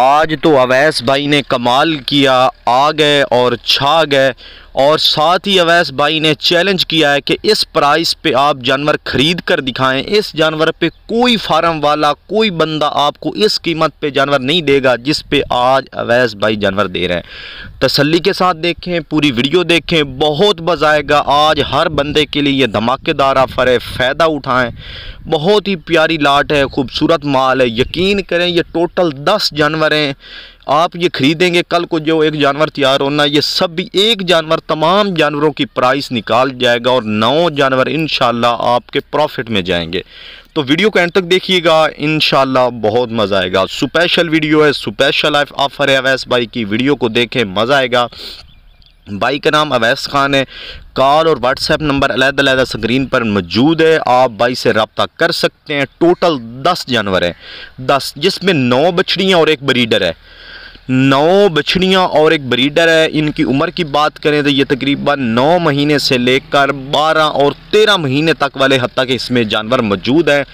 आज तो अवैस भाई ने कमाल किया आ गए और छा गए और साथ ही अवैस भाई ने चैलेंज किया है कि इस प्राइस पे आप जानवर खरीद कर दिखाएं इस जानवर पे कोई फार्म वाला कोई बंदा आपको इस कीमत पे जानवर नहीं देगा जिस पे आज अवैस भाई जानवर दे रहे हैं तसल्ली के साथ देखें पूरी वीडियो देखें बहुत मज़ा आएगा आज हर बंदे के लिए ये धमाकेदार ऑफर है फ़ायदा उठाएँ बहुत ही प्यारी लाट है खूबसूरत माल है यकीन करें ये टोटल दस जानवर हैं आप ये ख़रीदेंगे कल को जो एक जानवर तैयार होना ये सब भी एक जानवर तमाम जानवरों की प्राइस निकाल जाएगा और नौ जानवर इन आपके प्रॉफिट में जाएंगे तो वीडियो को एंड तक देखिएगा इन बहुत मज़ा आएगा स्पेशल वीडियो है स्पेशल ऑफ़र है अवैस भाई की वीडियो को देखें मज़ा आएगा बाई का नाम अवैस खान है कॉल और व्हाट्सएप नंबर अलग अलग स्क्रीन पर मौजूद है आप बाई से रबता कर सकते हैं टोटल दस जानवर हैं दस जिसमें नौ बछड़ियाँ और एक ब्रीडर है नौ बछड़ियाँ और एक ब्रीडर है इनकी उम्र की बात करें तो ये तकरीबन नौ महीने से लेकर बारह और तेरह महीने तक वाले हती के इसमें जानवर मौजूद हैं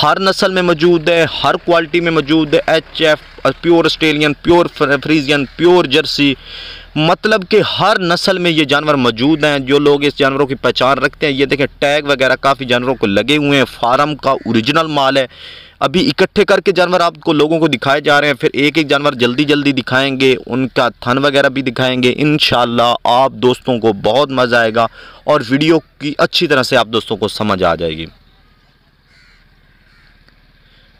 हर नस्ल में मौजूद है हर क्वालिटी में मौजूद है H F pure Australian pure Friesian pure Jersey मतलब कि हर नस्ल में ये जानवर मौजूद हैं जो लोग इस जानवरों की पहचान रखते हैं ये देखें टैग वगैरह काफ़ी जानवरों को लगे हुए हैं फार्म का ओरिजिनल माल है अभी इकट्ठे करके जानवर आपको लोगों को दिखाए जा रहे हैं फिर एक एक जानवर जल्दी जल्दी दिखाएंगे उनका थन वगैरह भी दिखाएंगे इन आप दोस्तों को बहुत मज़ा आएगा और वीडियो की अच्छी तरह से आप दोस्तों को समझ आ जाएगी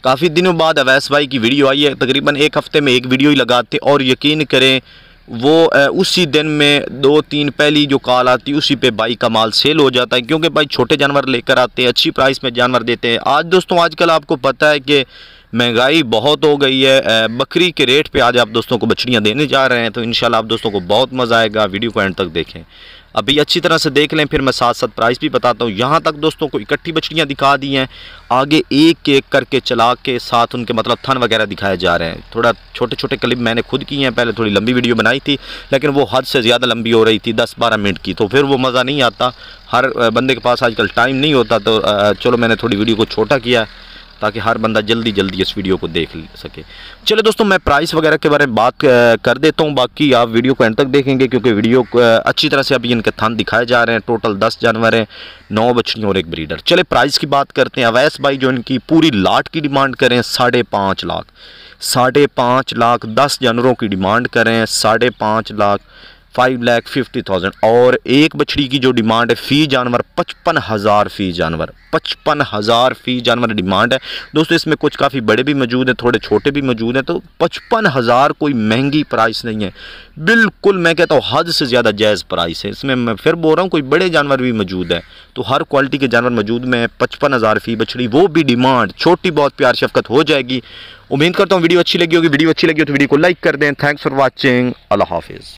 काफ़ी दिनों बाद अवैस भाई की वीडियो आई है तकरीबन एक हफ़्ते में एक वीडियो ही लगाते और यकीन करें वो उसी दिन में दो तीन पहली जो कॉल आती है उसी पे बाई का माल सेल हो जाता है क्योंकि भाई छोटे जानवर लेकर आते हैं अच्छी प्राइस में जानवर देते हैं आज दोस्तों आजकल आपको पता है कि महंगाई बहुत हो गई है बकरी के रेट पे आज आप दोस्तों को बछड़ियाँ देने जा रहे हैं तो इन आप दोस्तों को बहुत मज़ा आएगा वीडियो को एंड तक देखें अभी अच्छी तरह से देख लें फिर मैं साथ साथ प्राइस भी बताता हूँ यहाँ तक दोस्तों को इकट्ठी बछड़ियाँ दिखा दी हैं आगे एक एक करके चला के साथ उनके मतलब थन वगैरह दिखाए जा रहे हैं थोड़ा छोटे छोटे क्लिप मैंने खुद किए हैं पहले थोड़ी लंबी वीडियो बनाई थी लेकिन वो हद से ज़्यादा लंबी हो रही थी दस बारह मिनट की तो फिर वो मज़ा नहीं आता हर बंदे के पास आजकल टाइम नहीं होता तो चलो मैंने थोड़ी वीडियो को छोटा किया ताकि हर बंदा जल्दी जल्दी इस वीडियो को देख सके चले दोस्तों मैं प्राइस वगैरह के बारे में बात कर देता हूँ बाकी आप वीडियो को एंड तक देखेंगे क्योंकि वीडियो अच्छी तरह से अभी इनके थान दिखाए जा रहे हैं टोटल दस जानवर हैं नौ बछड़ी और एक ब्रीडर चले प्राइस की बात करते हैं अवैस भाई जो इनकी पूरी लाट की डिमांड करें साढ़े पाँच लाख साढ़े पाँच लाख दस जानवरों की डिमांड करें साढ़े पाँच lakh five lakh fifty thousand और एक बछड़ी की जो डिमांड है फ़ी जानवर पचपन हज़ार फ़ी जानवर पचपन हज़ार फ़ी जानवर डिमांड है दोस्तों इसमें कुछ काफ़ी बड़े भी मौजूद हैं थोड़े छोटे भी मौजूद हैं तो पचपन हज़ार कोई महंगी प्राइस नहीं है बिल्कुल मैं कहता हूँ हद से ज़्यादा जायज़ प्राइस है इसमें मैं फिर बोल रहा हूँ कोई बड़े जानवर भी मौजूद है तो हर क्वालिटी के जानवर मौजूद में पचपन हज़ार फ़ी बछड़ी वो भी डिमांड छोटी बहुत प्यार शफकत हो जाएगी उम्मीद करता हूँ वीडियो अच्छी लगी होगी वीडियो अच्छी लगी हो तो वीडियो को लाइक कर दें थैंक्स फॉर वॉचिंग अल्लाह हाफिज़